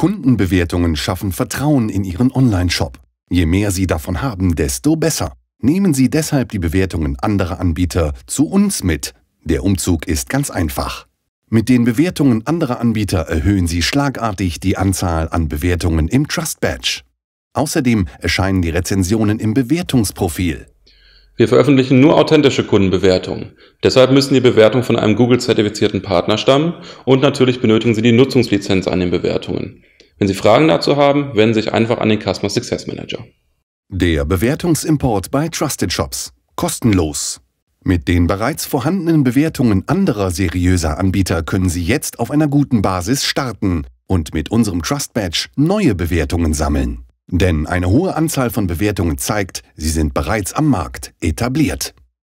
Kundenbewertungen schaffen Vertrauen in Ihren Online-Shop. Je mehr Sie davon haben, desto besser. Nehmen Sie deshalb die Bewertungen anderer Anbieter zu uns mit. Der Umzug ist ganz einfach. Mit den Bewertungen anderer Anbieter erhöhen Sie schlagartig die Anzahl an Bewertungen im Trust Badge. Außerdem erscheinen die Rezensionen im Bewertungsprofil. Wir veröffentlichen nur authentische Kundenbewertungen. Deshalb müssen die Bewertungen von einem Google-zertifizierten Partner stammen und natürlich benötigen Sie die Nutzungslizenz an den Bewertungen. Wenn Sie Fragen dazu haben, wenden Sie sich einfach an den Customer Success Manager. Der Bewertungsimport bei Trusted Shops. Kostenlos. Mit den bereits vorhandenen Bewertungen anderer seriöser Anbieter können Sie jetzt auf einer guten Basis starten und mit unserem Trust Badge neue Bewertungen sammeln. Denn eine hohe Anzahl von Bewertungen zeigt, Sie sind bereits am Markt etabliert.